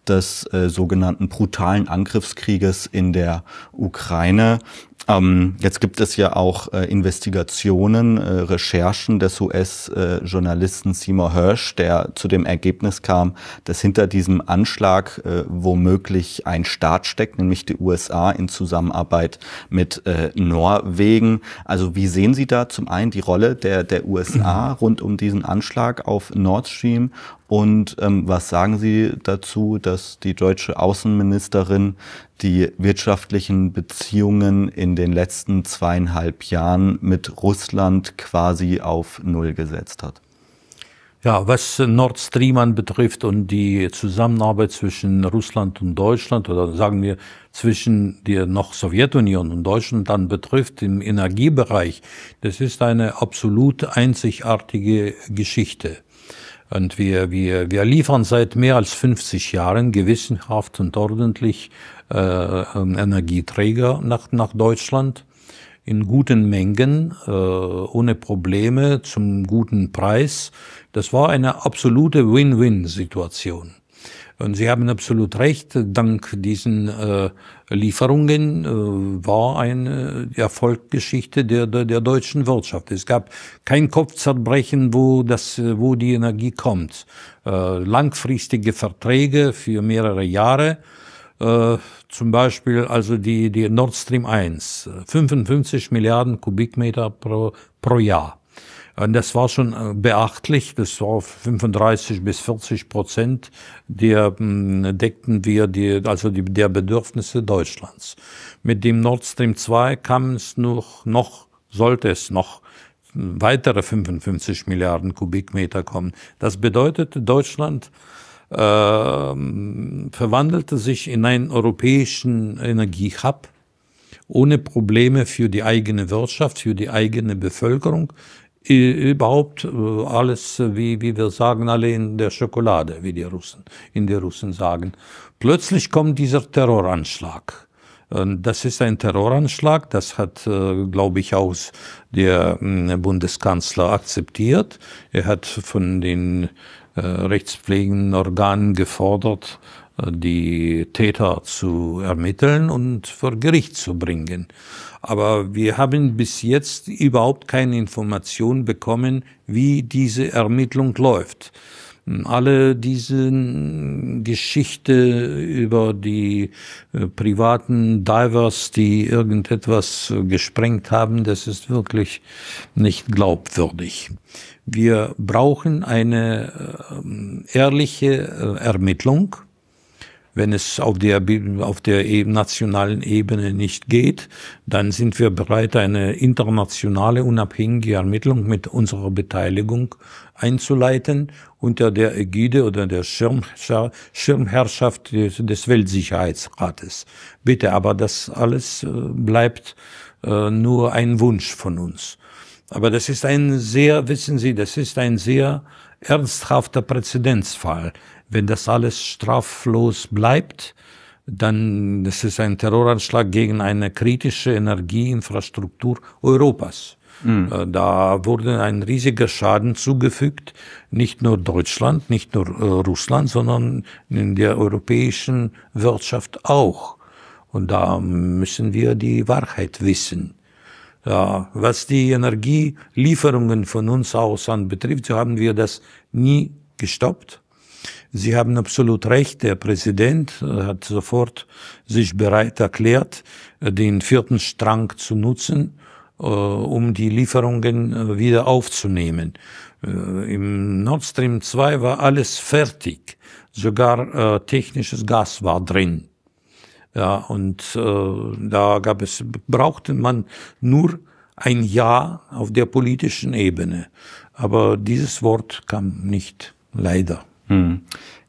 des äh, sogenannten brutalen Angriffskrieges in der Ukraine. Ähm, jetzt gibt es ja auch äh, Investigationen, äh, Recherchen des US-Journalisten äh, Seymour Hirsch, der zu dem Ergebnis kam, dass hinter diesem Anschlag äh, womöglich ein Staat steckt, nämlich die USA in Zusammenarbeit mit äh, Norwegen. Also wie sehen Sie da zum einen die Rolle der, der USA rund um diesen Anschlag auf Nord Stream und ähm, was sagen Sie dazu, dass die deutsche Außenministerin die wirtschaftlichen Beziehungen in den letzten zweieinhalb Jahren mit Russland quasi auf Null gesetzt hat? Ja, was Nord Stream anbetrifft und die Zusammenarbeit zwischen Russland und Deutschland oder sagen wir zwischen der noch Sowjetunion und Deutschland dann betrifft im Energiebereich, das ist eine absolut einzigartige Geschichte. Und wir, wir, wir liefern seit mehr als 50 Jahren gewissenhaft und ordentlich äh, ähm, Energieträger nach, nach Deutschland in guten Mengen, äh, ohne Probleme, zum guten Preis. Das war eine absolute Win-Win-Situation. Und Sie haben absolut recht, dank diesen äh, Lieferungen äh, war eine äh, Erfolgsgeschichte der, der, der, deutschen Wirtschaft. Es gab kein Kopfzerbrechen, wo, das, äh, wo die Energie kommt. Äh, langfristige Verträge für mehrere Jahre. Äh, zum Beispiel also die, die Nord Stream 1, 55 äh, Milliarden Kubikmeter pro, pro Jahr. Und das war schon äh, beachtlich. Das war 35 bis 40 Prozent der deckten wir die, also die, der Bedürfnisse Deutschlands. Mit dem Nord Stream 2 kam es noch, noch sollte es noch weitere 55 Milliarden Kubikmeter kommen. Das bedeutet, Deutschland äh, verwandelte sich in einen europäischen Energiehub ohne Probleme für die eigene Wirtschaft, für die eigene Bevölkerung überhaupt äh, alles, äh, wie, wie wir sagen, alle in der Schokolade, wie die Russen, in die Russen sagen. Plötzlich kommt dieser Terroranschlag. Das ist ein Terroranschlag, das hat, äh, glaube ich, auch der mm, Bundeskanzler akzeptiert. Er hat von den rechtspflegenden Organen gefordert, die Täter zu ermitteln und vor Gericht zu bringen. Aber wir haben bis jetzt überhaupt keine Information bekommen, wie diese Ermittlung läuft. Alle diese Geschichte über die äh, privaten Divers, die irgendetwas äh, gesprengt haben, das ist wirklich nicht glaubwürdig. Wir brauchen eine äh, ehrliche Ermittlung wenn es auf der, auf der eben nationalen Ebene nicht geht, dann sind wir bereit, eine internationale unabhängige Ermittlung mit unserer Beteiligung einzuleiten unter der Ägide oder der Schirmherr Schirmherrschaft des, des Weltsicherheitsrates. Bitte, aber das alles äh, bleibt äh, nur ein Wunsch von uns. Aber das ist ein sehr, wissen Sie, das ist ein sehr ernsthafter Präzedenzfall. Wenn das alles straflos bleibt, dann es ist es ein Terroranschlag gegen eine kritische Energieinfrastruktur Europas. Mhm. Äh, da wurde ein riesiger Schaden zugefügt, nicht nur Deutschland, nicht nur äh, Russland, sondern in der europäischen Wirtschaft auch. Und da müssen wir die Wahrheit wissen. Ja, was die Energielieferungen von uns aus anbetrifft, so haben wir das nie gestoppt. Sie haben absolut recht. Der Präsident äh, hat sofort sich bereit erklärt, äh, den vierten Strang zu nutzen, äh, um die Lieferungen wieder aufzunehmen. Im Nord Stream 2 war alles fertig. Sogar technisches Gas war drin. Ja, und da gab es, brauchte man nur ein Ja auf der politischen Ebene. Aber dieses Wort kam nicht, leider. Hm.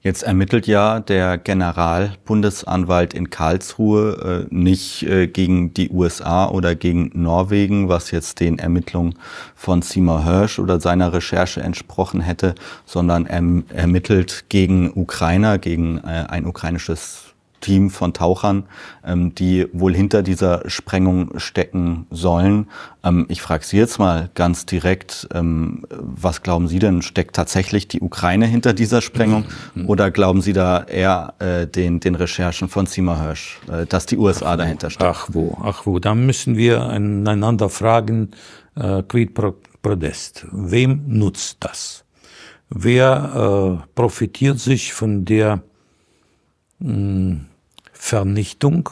Jetzt ermittelt ja der Generalbundesanwalt in Karlsruhe äh, nicht äh, gegen die USA oder gegen Norwegen, was jetzt den Ermittlungen von Seymour Hirsch oder seiner Recherche entsprochen hätte, sondern er ermittelt gegen Ukrainer, gegen äh, ein ukrainisches Team von Tauchern, ähm, die wohl hinter dieser Sprengung stecken sollen. Ähm, ich frage Sie jetzt mal ganz direkt, ähm, was glauben Sie denn, steckt tatsächlich die Ukraine hinter dieser Sprengung mhm. Mhm. oder glauben Sie da eher äh, den, den Recherchen von Seymour Hirsch, äh, dass die USA ach, dahinter stecken? Ach wo, ach wo, da müssen wir einander fragen, äh, quid pro prodest, wem nutzt das? Wer äh, profitiert sich von der mh, mm, Vernichtung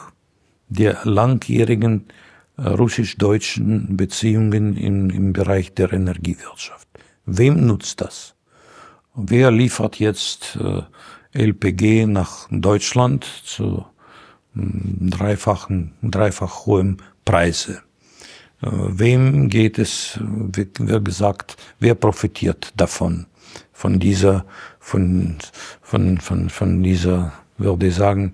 der langjährigen äh, russisch-deutschen Beziehungen im, im Bereich der Energiewirtschaft. Wem nutzt das? Wer liefert jetzt äh, LPG nach Deutschland zu hm, dreifachen, dreifach hohem Preise? Äh, wem geht es, wie gesagt, wer profitiert davon? Von dieser, von, von, von, von dieser, würde ich sagen,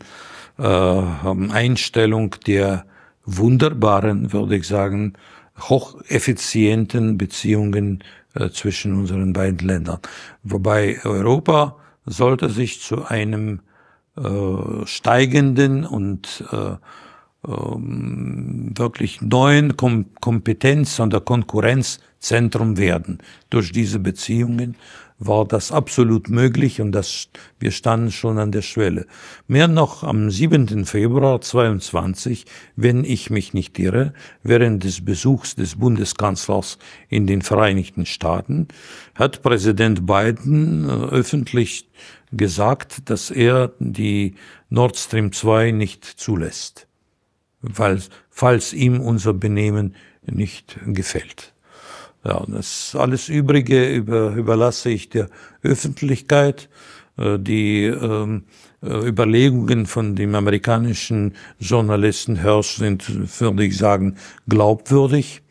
äh, Einstellung der wunderbaren, würde ich sagen, hocheffizienten Beziehungen äh, zwischen unseren beiden Ländern. Wobei Europa sollte sich zu einem äh, steigenden und äh, ähm, wirklich neuen Kom Kompetenz- und Konkurrenzzentrum werden durch diese Beziehungen war das absolut möglich und das, wir standen schon an der Schwelle. Mehr noch am 7. Februar 22, wenn ich mich nicht irre, während des Besuchs des Bundeskanzlers in den Vereinigten Staaten, hat Präsident Biden äh, öffentlich gesagt, dass er die Nord Stream 2 nicht zulässt, weil, falls ihm unser Benehmen nicht gefällt. Ja, und das alles Übrige über, überlasse ich der Öffentlichkeit. Äh, die ähm, äh, Überlegungen von dem amerikanischen Journalisten Hirsch sind, würde ich sagen, glaubwürdig.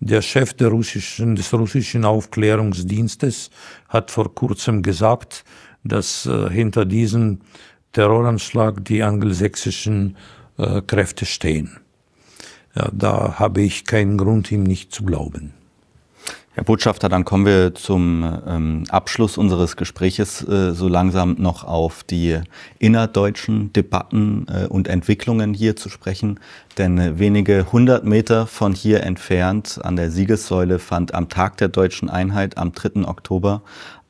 Der Chef der russischen, des russischen Aufklärungsdienstes hat vor kurzem gesagt, dass äh, hinter diesem Terroranschlag die angelsächsischen äh, Kräfte stehen. Ja, da habe ich keinen Grund, ihm nicht zu glauben. Herr Botschafter, dann kommen wir zum ähm, Abschluss unseres Gespräches äh, so langsam noch auf die innerdeutschen Debatten äh, und Entwicklungen hier zu sprechen. Denn äh, wenige hundert Meter von hier entfernt an der Siegessäule fand am Tag der deutschen Einheit am 3. Oktober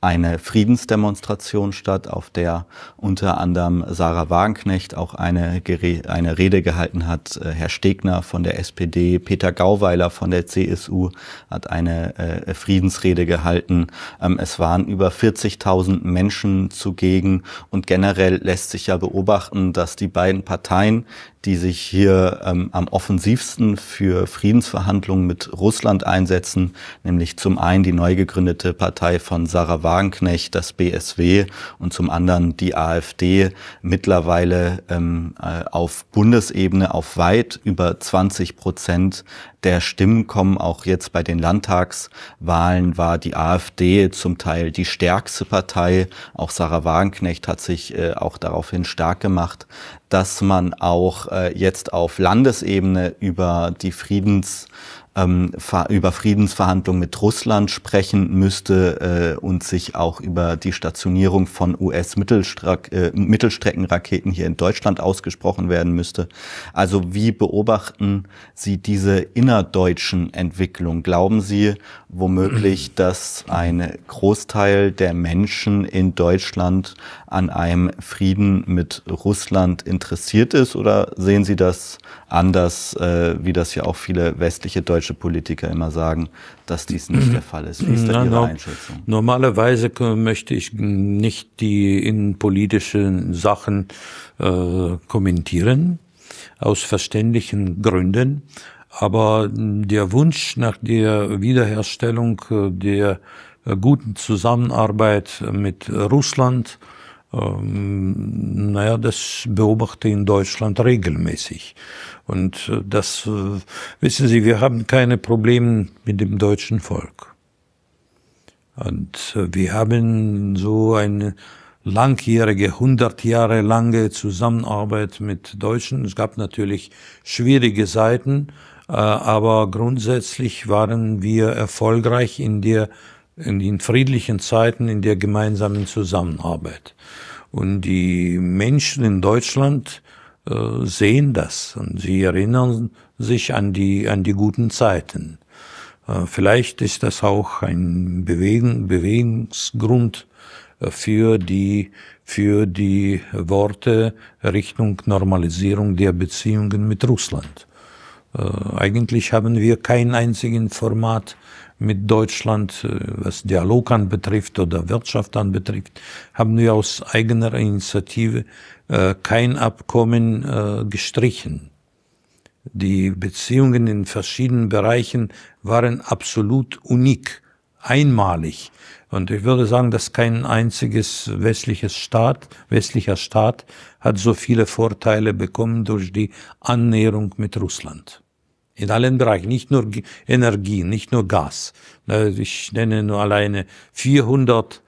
eine Friedensdemonstration statt, auf der unter anderem Sarah Wagenknecht auch eine, eine Rede gehalten hat. Äh, Herr Stegner von der SPD, Peter Gauweiler von der CSU hat eine äh, Friedensrede gehalten. Ähm, es waren über 40.000 Menschen zugegen und generell lässt sich ja beobachten, dass die beiden Parteien die sich hier ähm, am offensivsten für Friedensverhandlungen mit Russland einsetzen, nämlich zum einen die neu gegründete Partei von Sarah Wagenknecht, das BSW, und zum anderen die AfD, mittlerweile ähm, äh, auf Bundesebene auf weit über 20 Prozent der Stimmen kommen. Auch jetzt bei den Landtagswahlen war die AfD zum Teil die stärkste Partei. Auch Sarah Wagenknecht hat sich äh, auch daraufhin stark gemacht dass man auch äh, jetzt auf Landesebene über die Friedens ähm, über Friedensverhandlungen mit Russland sprechen müsste äh, und sich auch über die Stationierung von US-Mittelstreckenraketen äh, hier in Deutschland ausgesprochen werden müsste. Also wie beobachten Sie diese innerdeutschen Entwicklungen? Glauben Sie womöglich, dass ein Großteil der Menschen in Deutschland an einem Frieden mit Russland interessiert ist oder sehen Sie das anders, äh, wie das ja auch viele westliche Deutsche deutsche Politiker immer sagen, dass dies nicht der Fall ist. Wie ist da Ihre no. Einschätzung? Normalerweise möchte ich nicht die innenpolitischen Sachen äh, kommentieren, aus verständlichen Gründen. Aber hm, der Wunsch nach der Wiederherstellung äh, der äh, guten Zusammenarbeit mit Russland ähm, naja, das beobachte in Deutschland regelmäßig. Und äh, das, äh, wissen Sie, wir haben keine Probleme mit dem deutschen Volk. Und äh, wir haben so eine langjährige, hundert Jahre lange Zusammenarbeit mit Deutschen. Es gab natürlich schwierige Seiten, aber grundsätzlich waren wir erfolgreich in der in den friedlichen Zeiten in der gemeinsamen Zusammenarbeit. Und die Menschen in Deutschland äh, sehen das und sie erinnern sich an die, an die guten Zeiten. Äh, vielleicht ist das auch ein Bewegen, Bewegungsgrund äh, für die, für die Worte Richtung Normalisierung der Beziehungen mit Russland. Äh, eigentlich haben wir kein einzigen Format mit Deutschland, äh, was Dialog anbetrifft oder Wirtschaft anbetrifft, haben wir aus eigener Initiative äh, kein Abkommen gestrichen. Die Beziehungen in verschiedenen Bereichen waren absolut unik, einmalig. Und ich würde sagen, dass kein einziges westliches Staat, westlicher Staat hat so viele Vorteile bekommen durch die Annäherung mit Russland. In allen Bereichen, nicht nur Energie, nicht nur Gas. Ich nenne nur alleine 400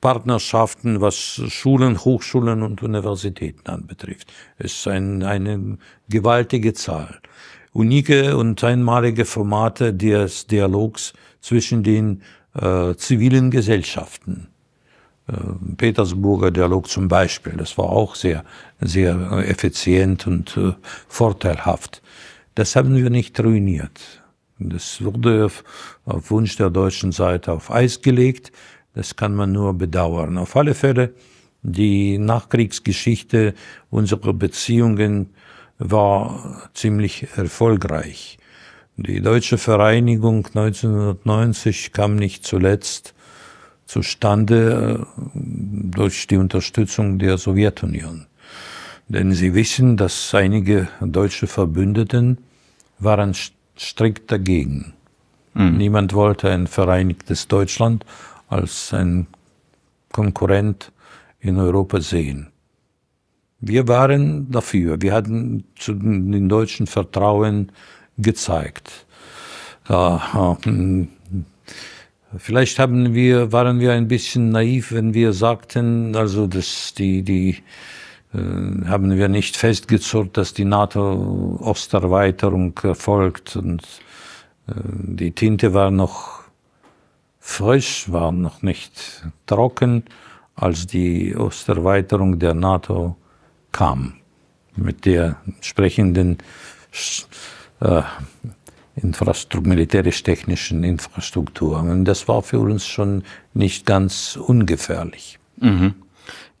Partnerschaften, was Schulen, Hochschulen und Universitäten anbetrifft. Es ist ein, eine gewaltige Zahl. Unike und einmalige Formate des Dialogs zwischen den äh, zivilen Gesellschaften. Ähm, Petersburger Dialog zum Beispiel, das war auch sehr, sehr äh, effizient und äh, vorteilhaft. Das haben wir nicht ruiniert. Das wurde auf Wunsch der deutschen Seite auf Eis gelegt. Das kann man nur bedauern. Auf alle Fälle, die Nachkriegsgeschichte unserer Beziehungen war ziemlich erfolgreich. Die deutsche Vereinigung 1990 kam nicht zuletzt zustande äh, durch die Unterstützung der Sowjetunion. Denn sie wissen, dass einige deutsche Verbündeten waren strikt dagegen. Mhm. Niemand wollte ein vereinigtes Deutschland als ein Konkurrent in Europa sehen. Wir waren dafür. Wir hatten zu den Deutschen Vertrauen gezeigt. Äh, äh, vielleicht haben wir, waren wir ein bisschen naiv, wenn wir sagten, also dass die, die äh, haben wir nicht festgezurrt, dass die NATO-Osterweiterung erfolgt und äh, die Tinte war noch frisch, war noch nicht trocken, als die Osterweiterung der NATO kam, mit der entsprechenden äh, Infrastru militärisch-technischen Infrastruktur. Und das war für uns schon nicht ganz ungefährlich. Mhm.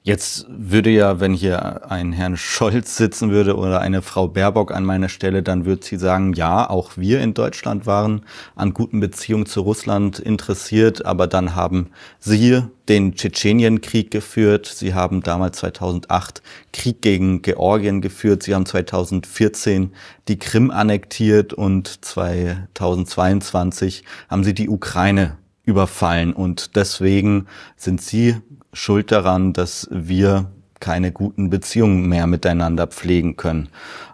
Jetzt würde ja, wenn hier ein Herrn Scholz sitzen würde oder eine Frau Baerbock an meiner Stelle, dann würde sie sagen, ja, auch wir in Deutschland waren an guten Beziehungen zu Russland interessiert, aber dann haben sie den Tschetschenienkrieg geführt, sie haben damals 2008 Krieg gegen Georgien geführt, sie haben 2014 die Krim annektiert und 2022 haben sie die Ukraine überfallen und deswegen sind sie schuld daran, dass wir keine guten Beziehungen mehr miteinander pflegen können.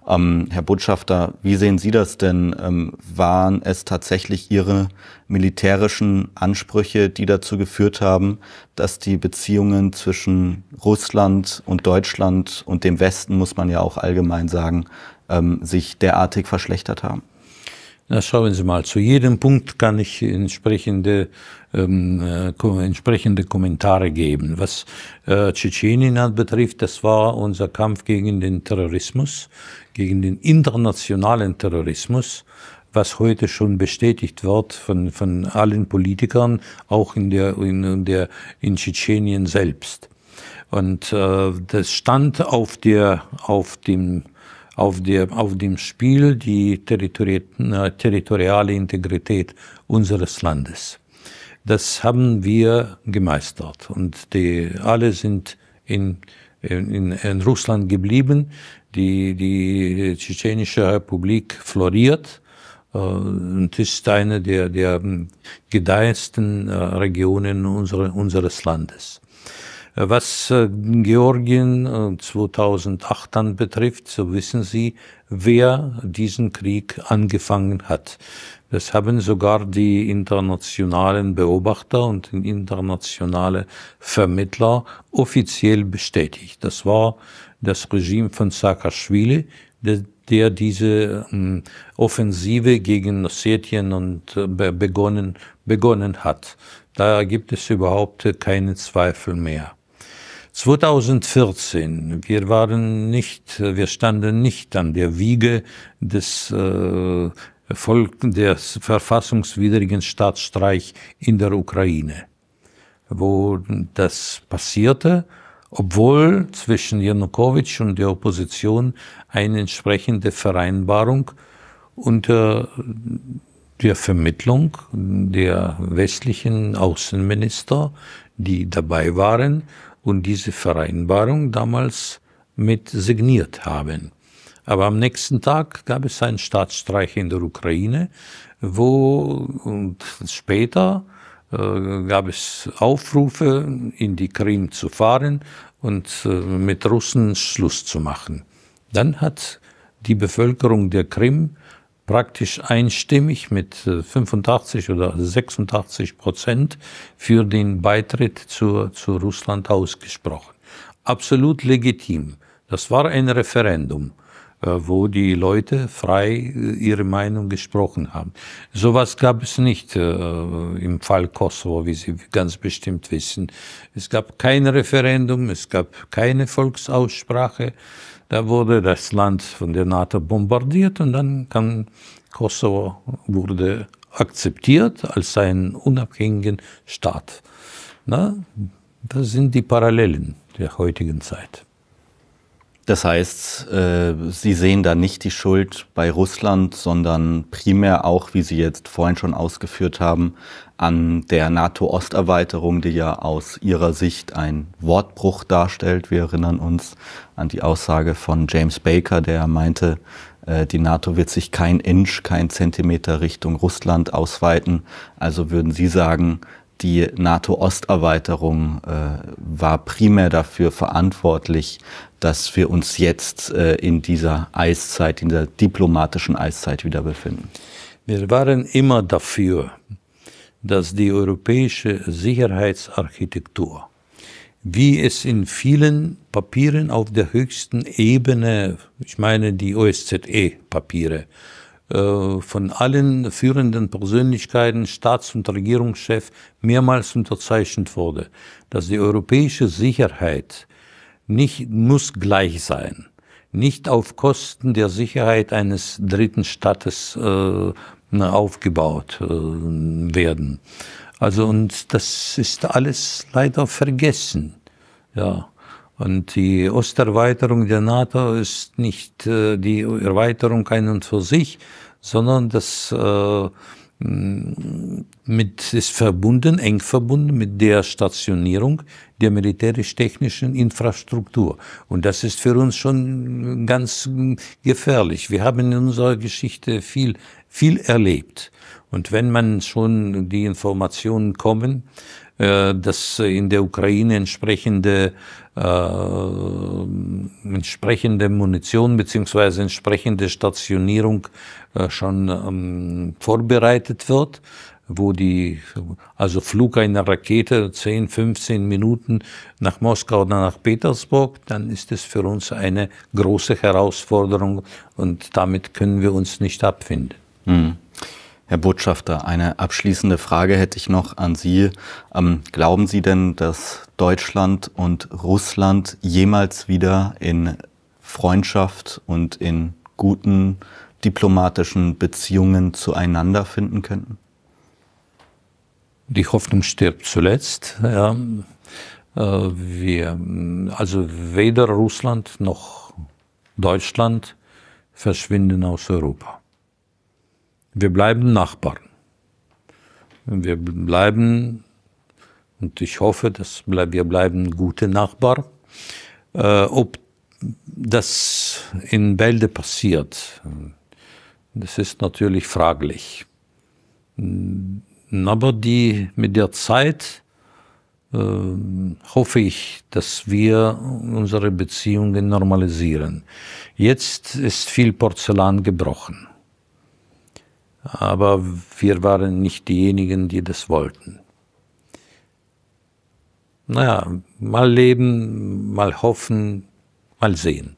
Ähm, Herr Botschafter, wie sehen Sie das denn? Ähm, waren es tatsächlich Ihre militärischen Ansprüche, die dazu geführt haben, dass die Beziehungen zwischen Russland und Deutschland und dem Westen, muss man ja auch allgemein sagen, ähm, sich derartig verschlechtert haben? Na, schauen Sie mal, zu jedem Punkt kann ich entsprechende, ähm, äh, entsprechende Kommentare geben. Was äh, Tschetschenien betrifft, das war unser Kampf gegen den Terrorismus, gegen den internationalen Terrorismus was heute schon bestätigt wird von, von allen Politikern, auch in, der, in, der, in Tschetschenien selbst. Und äh, das stand auf, der, auf dem auf, der, auf dem Spiel die territori äh, territoriale Integrität unseres Landes. Das haben wir gemeistert und die, alle sind in, in, in Russland geblieben. Die, die Tschetschenische Republik floriert äh, und ist eine der, der gedeihsten äh, Regionen unserer, unseres Landes. Was äh, Georgien 2008 äh, dann betrifft, so wissen Sie, wer diesen Krieg angefangen hat. Das haben sogar die internationalen Beobachter und internationale Vermittler offiziell bestätigt. Das war das Regime von Saakashvili, der, der diese ähm, Offensive gegen Ossetien und äh, begonnen, begonnen hat. Da gibt es überhaupt keine Zweifel mehr. 2014, wir waren nicht, wir standen nicht an der Wiege des äh, Volk, des verfassungswidrigen Staatsstreich in der Ukraine, wo das passierte, obwohl zwischen Janukowitsch und der Opposition eine entsprechende Vereinbarung unter der Vermittlung der westlichen Außenminister die dabei waren und diese Vereinbarung damals mit signiert haben. Aber am nächsten Tag gab es einen Staatsstreich in der Ukraine, wo und später äh, gab es Aufrufe, in die Krim zu fahren und äh, mit Russen Schluss zu machen. Dann hat die Bevölkerung der Krim praktisch einstimmig mit 85 äh, oder 86 Prozent für den Beitritt zu, zu Russland ausgesprochen. Absolut legitim. Das war ein Referendum äh, wo die Leute frei äh, ihre Meinung gesprochen haben. Sowas gab es nicht im Fall Kosovo, wie Sie ganz bestimmt wissen. Es gab kein Referendum, es gab keine Volksaussprache. Da wurde das Land von der NATO bombardiert und dann kann Kosovo wurde akzeptiert als einen unabhängigen Staat. Na, das sind die Parallelen der heutigen Zeit. Das heißt, äh, Sie sehen da nicht die Schuld bei Russland, sondern primär auch, wie Sie jetzt vorhin schon ausgeführt haben, an der NATO-Osterweiterung, die ja aus Ihrer Sicht ein Wortbruch darstellt. Wir erinnern uns an die Aussage von James Baker, der meinte, äh, die NATO wird sich kein Inch, kein Zentimeter Richtung Russland ausweiten. Also würden Sie sagen, die NATO-Osterweiterung äh, war primär dafür verantwortlich, dass wir uns jetzt äh, in dieser Eiszeit, in der diplomatischen Eiszeit wieder befinden. Wir waren immer dafür, dass die europäische Sicherheitsarchitektur, wie es in vielen Papieren auf der höchsten Ebene, ich meine die OSZE-Papiere, äh, von allen führenden Persönlichkeiten, Staats- und Regierungschef, mehrmals unterzeichnet wurde, dass die europäische Sicherheit nicht muss gleich sein, nicht auf Kosten der Sicherheit eines dritten Staates äh, aufgebaut äh, werden. Also und das ist alles leider vergessen. Ja. Und die Osterweiterung der NATO ist nicht äh, die Erweiterung ein und für sich, sondern das äh, mit, ist verbunden, eng verbunden mit der Stationierung der militärisch-technischen Infrastruktur. Und das ist für uns schon ganz gefährlich. Wir haben in unserer Geschichte viel, viel erlebt. Und wenn man schon die Informationen kommen, äh, dass in der Ukraine entsprechende, äh, entsprechende Munition beziehungsweise entsprechende Stationierung äh, schon ähm, vorbereitet wird wo die, also Flug einer Rakete 10, 15 Minuten nach Moskau oder nach Petersburg, dann ist es für uns eine große Herausforderung und damit können wir uns nicht abfinden. Mhm. Herr Botschafter, eine abschließende Frage hätte ich noch an Sie. Ähm, glauben Sie denn, dass Deutschland und Russland jemals wieder in Freundschaft und in guten diplomatischen Beziehungen zueinander finden könnten? Die Hoffnung stirbt zuletzt. Ja. Äh, wir, also weder Russland noch Deutschland verschwinden aus Europa. Wir bleiben Nachbarn. Wir bleiben, und ich hoffe, dass wir bleiben gute Nachbarn. Äh, ob das in Bälde passiert, das ist natürlich fraglich. Hm, aber die, mit der Zeit äh, hoffe ich, dass wir unsere Beziehungen normalisieren. Jetzt ist viel Porzellan gebrochen aber wir waren nicht diejenigen, die das wollten. Naja, mal leben, mal hoffen, mal sehen.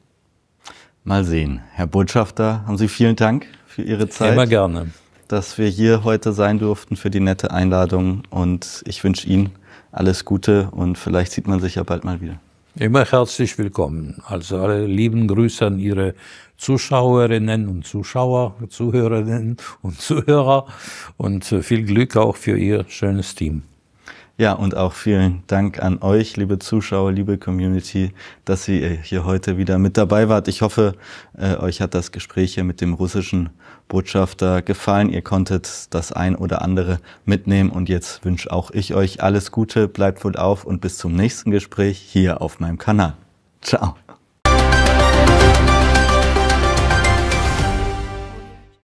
Mal sehen. Herr Botschafter, haben Sie vielen Dank für Ihre Zeit. Immer gerne. Dass wir hier heute sein durften für die nette Einladung und ich wünsche Ihnen alles Gute und vielleicht sieht man sich ja bald mal wieder. Immer herzlich willkommen. Also alle lieben Grüße an Ihre Zuschauerinnen und Zuschauer, Zuhörerinnen und Zuhörer und äh, viel Glück auch für Ihr schönes Team. Ja, und auch vielen Dank an euch, liebe Zuschauer, liebe Community, dass ihr äh, hier heute wieder mit dabei wart. Ich hoffe, äh, euch hat das Gespräch hier mit dem russischen Botschafter gefallen. Ihr konntet das ein oder andere mitnehmen. Und jetzt wünsche auch ich euch alles Gute, bleibt wohl auf und bis zum nächsten Gespräch hier auf meinem Kanal. Ciao.